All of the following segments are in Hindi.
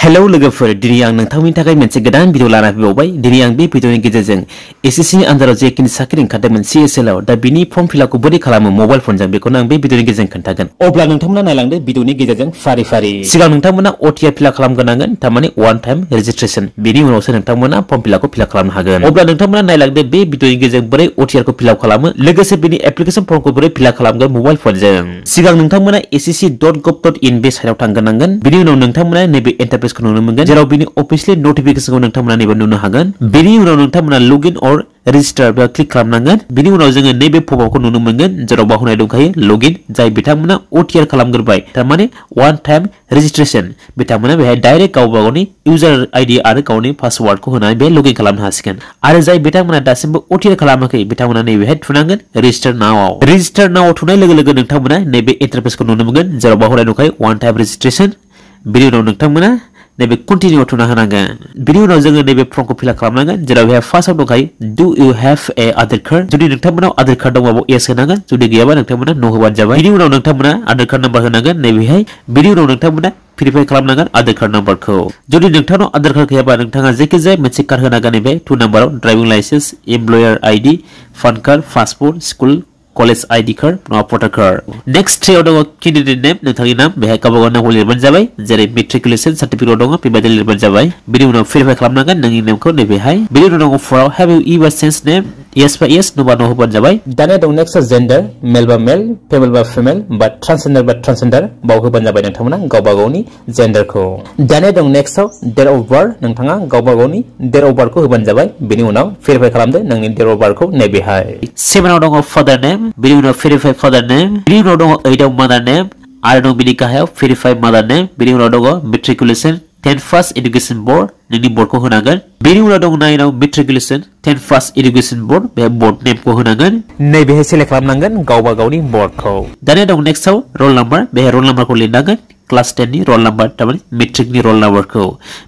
Hello, lugafur. diri yang nang tahu minta kayak mana sih gedean video lara video bay. Dini yang bi video ini kita jeng. Isi sini antara jek ini sakitin kata men CSL atau da bini form fill aku beri kalau mobile phone jeng. Bikin nang bi video ini kita jeng kantakan. Obrolan nang tahu mana nang lande video ini kita fari fari. Sila nang tahu mana OTR fill aku kalau menangan. Tamani one time registration. Bini mau usah nang tahu mana form fill aku fill aku kalau hagan. Obrolan nang tahu mana nang lande bi video ini kita jeng beri OTR aku fill aku kalau men. Legasi bini application form aku beri fill aku mobile phone jeng. Sila nang tahu mana isi sini dot gov dot in base hanya utang kanangan. Bini mau nang mana nabi enterprise रिक्वेस्टखौ नुनो मोनगोन जेराव बिनि अफिसियेलि नटिफिकेसनखौ नोंथांमोना नैबे नुनो हागोन बेनि उनाव नोंथांमोना लग इन और रेजिस्टार बा क्लिक खालामनांगोन बिनि उनाव जोङो नैबे पपआपखौ नुनो मोनगोन जेराव बाव दंखायो लग इन जाय बिथांमोना अटिआर खालामग्रोबाय थारमाने वान टाइम रेजिस्ट्रेशन बिथांमोना बेहाय डाइरेक्ट गावबा गावनि इउजार आरो गावनि पासवर्डखौ होनानै बे लग खालामनो हासिगोन आरो जाय बिथांमोना दासिमबो अटिआर खालामाखै बिथांमोना नैबेहाय थुनांगोन रेजिस्टार नावआव रेजिस्टार नावआव थुनाय लोगो लोगो नोंथांमोना नैबे इन्टारफेसखौ नुनो मोनगोन जेराव बाव दंखायो वान टाइम रेजिस्ट्रेशन बिनि उनाव नोंथांमोना नैबे कन्टिनिउ थुना होनांगोन बिनि उनाव जोङो नैबे फ्रमखौ फिलआप खालामनांगोन जेरावहाय फार्स्टआव दंखायो डु इउ हेभ ए आधार कार्ड जुदि नोंथांमोनहा आधार कार्ड दङबा एस होनांगोन जुदि गैयाबा नोंथांमोना न' होबानो जाबाय बिनि उनाव नोंथांमोना आधार कार्ड नाम्बार होनांगोन नैबेहाय बिनि उनाव नोंथांमोना भेरिफाइ खालामनांगोन आधार कार्ड नाम्बारखौ जुदि नोंथांनाव आधार कार्ड गैयाबा नोंथाङा जायखिजाया मोनसे कार्ड होनांगोन नैबे टु नाम्बाराव driving licence employer ID PAN card passport school college ID कर नङापटा कर नेक्स्ट थ्रियाव दङ केन्डिडेट नेम नाम बेहाय गावबा गाव नामखौ लिरबानो जाबाय जेरै मेट्रिकुलेसन सर्टिफिकेट दङ बेबायदि लिरबानो जाबाय बिनि उनाव name yes by next gender male बा मेल फेमेल बा फेमेल बा ट्रान्सजेन्डार बा ट्रान्सजेन्डार बाव होबानो जाबाय नोंथांमोना गावबा गावनि जेंडरखौ डेट ऑफ बार्थ ना गावबा गावनि डेट अफ बार्थखौ होबानो जाबाय बेनि उनाव भेरिफाइ खालामदो नोंनि डेट अफ बार्थखौ नैबेहाय name name, believe not verify father name, believe not item mother name, are no mini kahel, verify mother name, believe not go matriculation, 10 first education board, nini board kohunagan, believe not on nine of matriculation, 10 first education board, board name kohunagan, navy hesile kramangan, gawa gawi board ko. Then I don't next how, roll number, be roll number kulinagan. Class 10 roll number, metric roll number.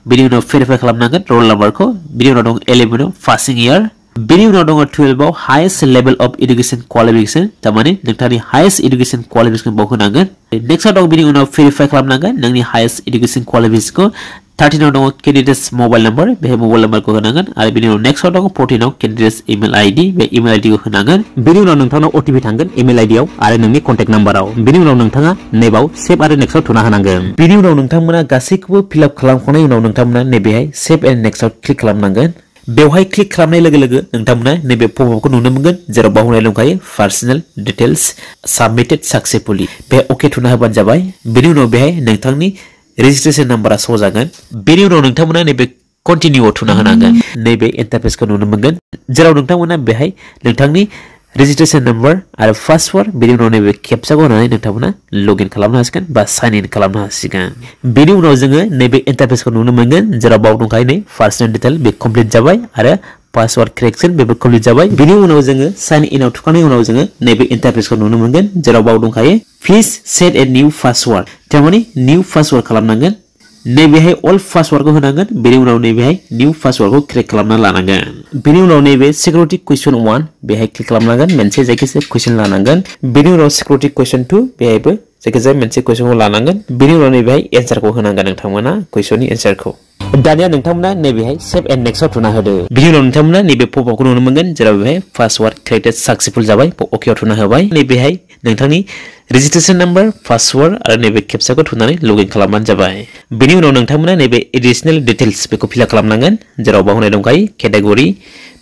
Video of verify column, roll number. Video of 11 passing year. बेनि उनाव दङ टुवेल्भआव highest level of education qualification थारमाने नोंथांनि हायेस्ट इडुकेसन क्वालिफिकेसन बाव होनांगोन नेक्स्टआव दं बेनि उनाव भेरिफाइ खालामनांगोन नोंनि हायेस्ट इडुकेसन क्वालिफिकेसनखौ थार्टिनाव दङ केन्डिडेट्स मबाइल नम्बर बे मबाइल नम्बरखौ होनांगोन आरो बेनि उनाव नेक्स्टआव दङ फर्टिनाव केन्डिडेट्स इमेल आइडि बे इमेल आइडिखौ होनांगोन बेनि उनाव नोंथांनाव अटिपि थांगोन इमेल आइडियाव आरो नोंनि कन्टेक्ट नाम्बाराव बेनि उनाव नोंथाङा नेबाव सेभ आरो नेक्स्टआव थुना होनांगोन बेनि उनाव नोंथांमोना गासैखौबो फिलआप खालामखांनाय उनाव नोंथांमोना नैबेहाय सेभ एन्ड नेक्स्टआव क्लिक खालामनांगोन बेवहाय क्लिक खालामनाय लोगो लोगो नोंथांमोना नैबे पपआपखौ नुनो मोनगोन जेराव बावनाय दंखायो पार्सनेल डिटेल्स सबमिटेड सक्सेसफुलि बे अके थुना होबानो जाबाय बेनि उनाव बेहाय नोंथांनि रेजिस्ट्रेसन नाम्बारा श' जागोन बेनि उनाव नोंथांमोना नैबे कन्टिनिउ थुना होनांगोन नैबे इन्टारफेसखौ नुनो मोनगोन जेराव नोंथांमोना बेहाय नोंथांनि रेजिस्ट्रेसन नम्बर और पासवर्ड बेनि उनाव नैबे खेबसाखौ लग इन खालामनो हासिगोन इन खालामनो हासिगोन बेनि उनाव जोङो नैबे इन्टारफेसखौ नुनो मोनगोन जेराव बाव दंखायो नै पार्सनेल डिटेल बे कमप्लिट जाबाय आरो पासवर्ड करेक्शन बेबो कमप्लिट जाबाय बेनि उनाव जोङो साइन इनाव थुखांनायनि उनाव जोङो नैबे इन्टारफेसखौ नुनो मोनगोन जेराव बाव दंखायो please set a new password थारमाने निउ पासवर्ड खालामनांगोन नैबेहाय अल पासवर्डखौ होनांगोन बेनि उनाव नैबेहाय निउ पासवर्डखौ क्रिएट खालामना लानांगोन बेनि उनाव नैबे सिकिउरिटि कुइसन वान बेहाय क्लिक खालामनांगोन मोनसे जायखिजाया कुइसन लानांगोन बेनि उनाव सिकिउरिटि कुइसन टु बेहायबो जायखिजाया मोनसे कुइसनखौ लानांगोन बेनि उनाव नैबेहाय एन्सारखौ होनांगोन नोंथांमोना कुइसननि एन्सारखौ दानिया नोंथांमोना नैबेहाय सेभ एन्ड नेक्स्टआव थुना होदो बिनि उनाव नोंथांमोना नैबे पपआखौ नुनो मोनगोन जेराव बेहाय पासवर्ड क्रिएटेड साक्सेसफुल जाबाय अकेआव थुना होबाय नैबेहाय नोंथांनि रेजिस्ट्रेसन नाम्बार पासवर्ड आरो नैबे केपसाखौ थुनानै लग इन खालामबानो जाबाय बिनि उनाव नोंथांमोना नैबे एडिशनेल डिटेल्स बेखौ फिलआप खालामनांगोन जेराव बाहुनाय दंखायो केटेगरि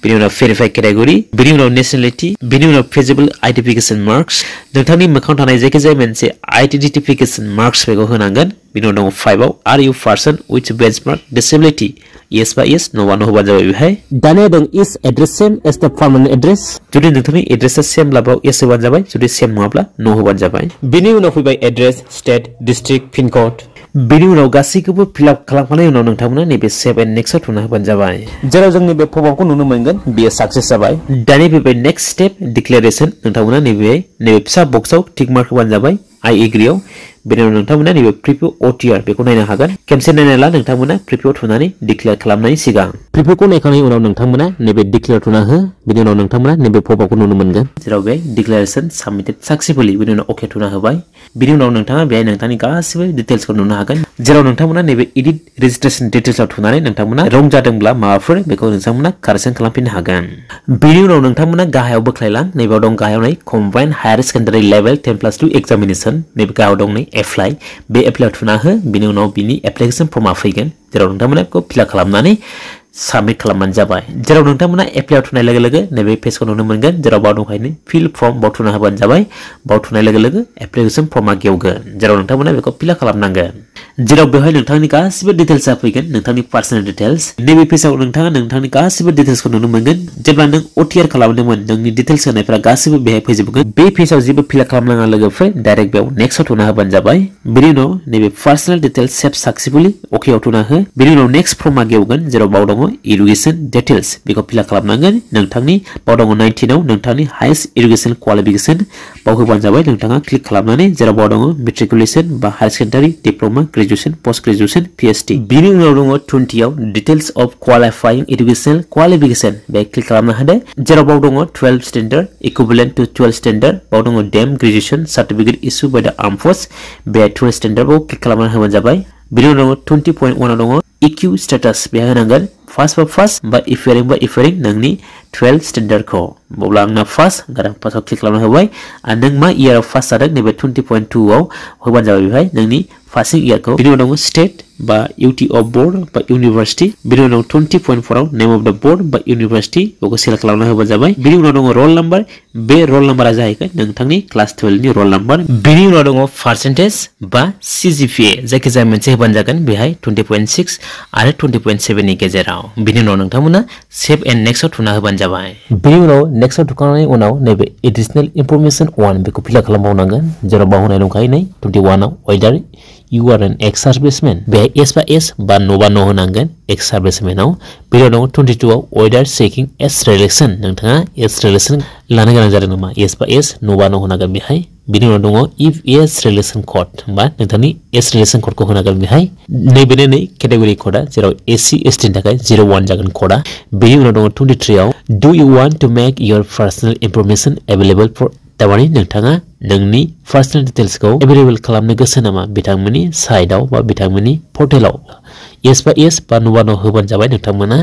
बिनि उनाव भेरिफाइड केटेगरि बिनि उनाव नेसनेलिटि बिनि उनाव फिजिबल आइडेन्टिफिकेसन मार्क्स नोंथांनि मोखाङाव थानाय जायखिजाया मोनसे आइडेन्टिफिकेसन मार्क्स बेखौ होनांगोन বিনোদ নম্বর ফাইভ আও are you person with benchmark disability yes বা ইয়েস নো বানো হবা যাবে বিহাই দানে দং is address same as the formal address যদি নিতুমি এড্রেস সেম লাভ ইয়েস হবা যাবে যদি সেম নহবলা নো হবা যাবে বিনি উনো হইবাই এড্রেস স্টেট ডিস্ট্রিক্ট পিনকোড বিনি উনো গাসিকুবো ফিল আপ খালামখানে উনো নংথামনা নেবে সেভ এন্ড নেক্সট টুনা হবা যাবে জেরা জং নেবে ফবাকু নুনু মাইঙ্গন বিয়ে সাকসেস যাবে দানে বিবে নেক্সট স্টেপ ডিক্লারেশন নংথামনা নেবে নেবে ফিসা বক্সাও টিক মার্ক হবা যাবে আই এগ্রিও बेनि उनाव नोंथांमोना नैबे प्रिभिउ ओटिआर बेखौ नायनो हागोन खेबसे नायनायला नोंथांमोना प्रिभिउ सिगां प्रिभिउखौ नायखांनायनि उनाव नोंथांमोना नैबे डिक्लेयार थुना हो बेनि उनाव नोंथांमोना नैबे पपआपखौ नुनो मोनगोन जेराव बे डिक्लेरेशन साबमिटेड सक्सेसफुलि बेनि उनाव अके थुना होबाय बेनि उनाव नोंथाङा बेहाय नोंथांनि जेराव नोंथांमोना नैबे एडिट रेजिस्ट्रेशन डिटेल्स थुनानै नोंथांमोना रं जादोंब्ला माबाफोर बेखौ नोंथांमोना कारेक्शन खालामफिननो हागोन बेनि उनाव नोंथांमोना गाहायाव बोख्लायलां नैबेयाव दं गाहायाव नै combined higher secondary level ten plus two examination नैबे गाहायाव दं नै एप्लाइ बे एप्लाइ थुना हो बिनि उनाव बिनि एप्लिकेसन फर्मा फैगोन जेराव नोंथांमोना बेखौ फिलआप खालामनानै साबमिट खालामबानो जाबाय जेराव नोंथांमोना एप्लाइ थुनाय लोगो लोगो नैबे पेजखौ नुनो मोनगोन जेराव बाव दंखायनो फिल फर्म बाव थुना होबानो जाबाय बाव थुनाय लोगो लोगो एप्लिकेसन फर्मा गेवगोन जेराव नोंथांमोना बेखौ फिल खालामनांगोन जेराव बेवहाय नोंथांनि गासिबो डिटेल्सआ फैगोन नोंथांनि पार्सनेल डिटेल्स नैबे पेजाव नोंथाङा नोंथांनि गासिबो डिटेल्सखौ नुनो मोनगोन जेब्ला नों अटिआर खालामदोंमोन नोंनि डिटेल्स होनायफोरा गासिबो बेहाय फैजोबगोन बे पेजाव जेबो फिल खालामनाङा लोगोफोर डाइरेक्ट बेयाव नेक्स्ट थुना होबानो जाबाय बेनि उनाव नैबे पार्सनेल डिटेल्स सेभ साक्सेसफुलि अकेआव थुना हो बेनि उनाव नेक्स्ट फर्मा गेवगोन जेराव बाव दं dongo irrigation details biko fill khalam nangan nangthangni paw dongo 19 aw nangthangni highest irrigation qualification paw hoban jabai nangthanga click khalamnani jera paw dongo matriculation ba high secondary diploma graduation post graduation phd bini dongo 20 aw details of qualifying education qualification ba click khalamna hade jera paw dongo 12 standard equivalent to 12 standard paw dongo dam graduation certificate issued by the armed force ba 12 standard ba click khalamna hoban jabai bini dongo 20.1 dongo EQ status, biar nanggar first बा फार्स्ट बा इफेरिं बा इफेरिं नोंनि टुवेल्भ स्टेन्डार्डखौ अब्ला आंना फार्स्ट गारांफासाव क्लिक खालामना होबाय आरो नों मा इयाराव फार्स्ट जादों नैबे टुवेन्टि पइन्ट टुआव होबानो जाबाय बेवहाय नोंनि फार्स्टिं इयारखौ बिनि उनाव स्टेट बा इउटि अफ बर्ड बा इउनिभार्सिटि बिनि उनाव टुवेन्टि पइन्ट फराव नेम अफ द बर्ड बा इउनिभार्सिटि बेखौ सिलेक्ट खालामना होबानो जाबाय बिनि उनाव दङ रल नाम्बार बे रल नाम्बारा जाहैबाय नोंथांनि क्लास टुवेल्भनि रल नाम्बार बिनि उनाव दङ पार्सेन्टेज बा सिजिपिए जायखिजाया मोनसे होबानो जागोन बेहाय टुवेन्टि पइन्ट सिक्स आरो टुवेन्टि पइन्ट सेभेननि उनाव बिनि उनाव नोंथांमोना सेभ एन्ड नेक्स्टआव थुना होबानो जाबाय बिनि उनाव नेक्स्टआव उनाव नैबे एडिसनेल इनफरमेसन वान बेखौ फिल खालामबावनांगोन जेराव बाहुनाय दंखायो नै टुवेन्टि वानाव whether you are an ex servicemen yes बा एस बा न' बा न' होनांगोन एक्स सार्भिसमेनाव बेनि उनाव टुवेन्टि टुआव वेदार सेकिं एस रिलेक्सन नोंथाङा एस रिलेक्सन लानो गोनां जादों नामा एस बा एस न' बा न' होनांगोन बेहाय बिनि उनाव इफ एस रिलेसन कड बा नोंथांनि एस रिलेसन कडखौ होनांगोन बेहाय नैबेनो नै केटेगरि क'डा जेराव एसि एसटिनि थाखाय जिर' वान जगन क'डा बेनि उनाव दङ टुवेन्टि थ्रिआव do you want to make your personal information available for थारमाने नोंथाङा नोंनि पार्सनेल डिटेल्सखौ एभेलेबल खालामनो गोसो नामा बिथांमोननि साइटआव बा पर्टेलाव एस बा एस बा न' बा न' जाबाय नोंथांमोना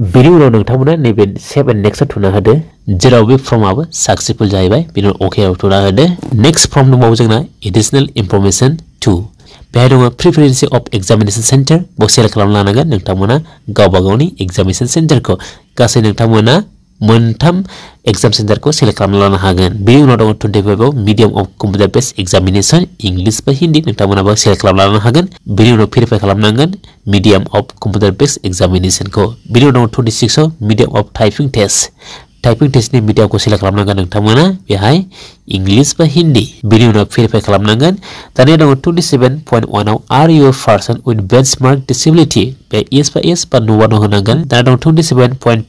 बेनि उनाव नोंथांमोना नैबे सेभेन नेक्स्टआव थुना होदो जेराव बे फर्मआबो साक्सेसफुल जाहैबाय बेनि उनाव अकेआव थुना होदो नेक्स्ट फर्म दंबावो जोंना एडिशनेल इनफरमेसन टु बेहाय दङ प्रिफारेन्सि अफ एग्जामिनेसन सेन्टार बाव सेल खालामना लानांगोन नोंथांमोना गावबा गावनि एग्जामिनेसन सेन्टारखौ गासै नोंथांमोना मोनथाम एग्जाम सेन्टारखौ सेलेक्ट खालामना लानो हागोन बे उनाव दङ टुवेन्टि फाइभआव medium of computer based examination English बा हिन्दी नोंथांमोनाबो सेलेक्ट खालामना लानो हागोन बेनि उनाव भेरिफाइ खालामनांगोन मिडियाम अफ कम्पिउटार बेस्ट एग्जामिनेसनखौ बेनि उनाव दङ टुवेन्टि सिक्सआव medium of typing test typing test ने मीडिया को सिलेक्ट करना गन नंग था मना बिहाई इंग्लिश पर हिंदी बिल्ली उन्हें फिर फिर करना गन तने नंग 27.1 are you person with benchmark disability पे एस पर एस पर नुवा नंग नंग गन तने नंग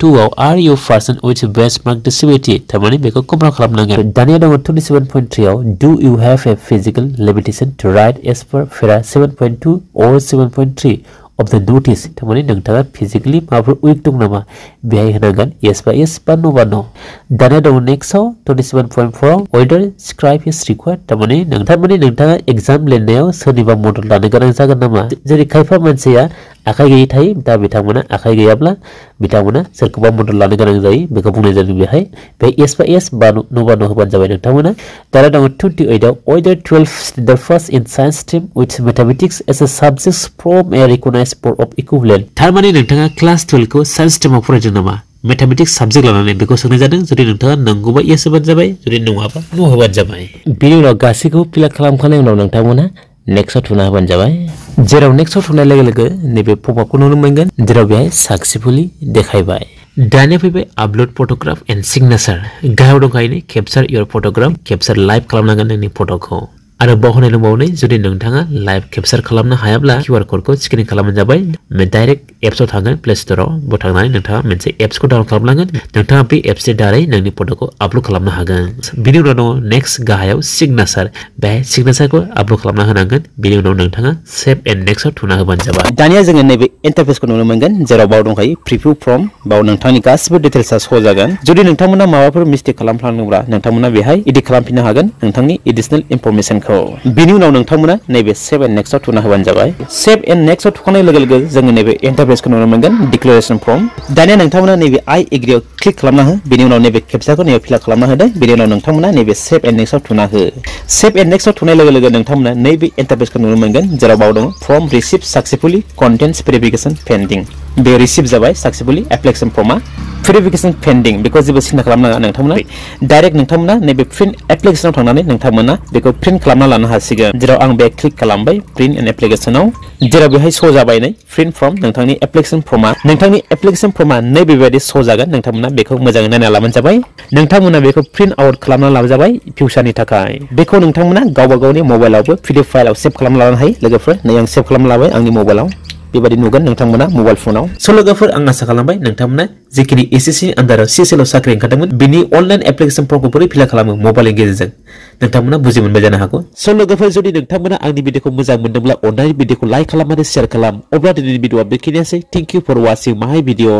27.2 are you person with benchmark disability तमने बेको कुम्रा करना गन तने नंग 27.3 do you have a physical limitation to write yes पर फिर 7.2 और 7.3 of the notice tamani nangtanga physically mafur weak tungnama bihai hanangan yes by yes panno panno dana daw next how 27.4 order scribe is required tamani nangthamani nangtanga exam lennayaw sobiba model lana ganang jagan nama jeri khaifa manseya आखाइ गई थायो दा बिथांमोना गैयाब्ला बिथांमोना सोरखौबा मदद लानो गोनां जायो बेखौ बुंनाय बे एस बा एस बा न' बा ना होबानो जाबाय नोंथांमोना दाना दङ टुवेन्टि ओइटआव whether twelve passed in science stream with mathematics as a subject from a recognised board of equivalent थारमाने नोंथाङा क्लास टुवेल्भखौ साइन्स स्ट्रिमाव फरायदों नामा मेथामेटिक्स साबजेक्ट लानानै बेखौ सोंनाय जादों जुदि नोंथाङा नंगौबा एस होबानो जाबाय जुदि नङाबा न' होबानो जाबाय बेनि उनाव गासैखौबो फिलाप नेक्स्ट थुना होबानो जाबाय जेराव नेक्स्टआव थुनाय लोगो लोगो नैबे पपआपखौ नुनो मोनगोन जेराव बेहाय साक्सेसफुलि देखायबाय दानिया फैबाय आपलोड फट'ग्राफ एन्ड सिगनेचार गाहायाव दंखायो capture your photograph capture live खालामनांगोन नोंनि फट'खौ आरो बहुत दंबावनै जुदि नोंथाङा लाइभ केपसार खालामनो हायाब्ला क्यूआर क'डखौ स्केन खालामनाय जाबाय डाइरेक्ट एप्सआव थांगोन प्ले स्ट'राव बेयाव थांनानै नोंथाङा मोनसे एप्सखौ डाउनलोड खालामनांगोन नोंथाङा बे एप्सनि दारै नोंनि फट'खौ आपल'ड खालामनो हागोन बिनि उनाव दङ नेक्स्ट गाहायाव सिगनेचार बेहाय सिगनेचारखौ आपल'ड खालामना होनांगोन बिनि उनाव नोंथाङा सेभ एन्ड नेक्स्टआव थुना होबानो जाबाय दानिया जोङो नैबे इन्टारफेसखौ नुनो मोनगोन जेराव बाव दंखायो प्रिभिउ फर्म बाव नोंथांनि गासिबो डिटेल्सआ जागोन जुदि नोंथांमोना माबाफोर मिस्टेक खालामफ्लांदोंब्ला नोंथांमोना बेहाय इडिट खालामफिननो हागोन नोंथांनि एडिशनेल हो बिनि उनाव नोंथांमोना नैबे सेभ एन नेक्स्टआव थुना होबानो जाबाय सेभ एन नेक्स्टआव थुखांनाय लोगो लोगो जोङो नैबे इन्टारफेसखौ नुनो मोनगोन डिक्लेरेशन फर्म दानिया नोंथांमोना नैबे आइ एग्रियाव क्लिक खालामना हो बिनि उनाव नैबे खेबसाखौ नैबे फिलआप खालामना होदों बिनि उनाव नोंथांमोना नैबे सेभ एन नेक्स्टआव थुना हो सेभ एन नेक्स्टआव थुनाय लोगो लोगो नोंथांमोना नैबे इन्टारफेसखौ नुनो मोनगोन जेराव बाव दङ form receive successfully content verification pending बे रिसिभ जाबाय साक्सेसफुलि एप्लिकेशन फर्मा भेरिफिकेसन पेन्डिं बेखौ जेबो सिन्था खालामनाङा नोंथांमोना डाइरेक्ट नोंथांमोना नैबे प्रिन्ट एप्लिकेसनाव थांनानै नोंथांमोना बेखौ प्रिन्ट खालामना लानो हासिगोन जेराव आं बे क्लिक खालामबाय प्रिन्ट एन्ड एप्लिकेसनाव जेराव बेहाय श' जाबाय नै प्रिन्ट फर्म नोंथांनि एप्लिकेसन फर्मा नोंथांनि एप्लिकेसन फर्मा नै बेबायदि श' जागोन नोंथांमोना बेखौ मोजाङै नायना लाबानो जाबाय नोंथांमोना बेखौ प्रिन्ट आउट खालामना लाबोजाबाय फिउचारनि थाखाय बेखौ नोंथांमोना गावबा गावनि मबाइलावबो पि डि एफ फाइलाव सेभ खालामना लानो हायो लोगोफोर नै आं सेभ खालामना लाबाय आंनि मबाइलाव बेबादि नुगोन नोंथांमोना मबाइल फनाव सल' गाफोर आं आसा खालामबाय नोंथांमोना जिखिनि एस एस सिनि आन्दाराव सिएसएलआव साख्रि ओंखारदोंमोन बिनि अनलाइन एप्लिकेशनफोरखौ बोरै फिला खालामो मबाइलनि गेजेरजों नोंथांमोना बुजि मोनबाय जानो हागौ सल' गाफोर जुदि नोंथांमोना आंनि भिडिअखौ मोजां मोनदोंब्ला अननानै भिडिअखौ लाइक खालामनानै शेयार खालाम अब्ला दिनैनि भिडिअआ बेखिनियासै thank you for वाचिं my video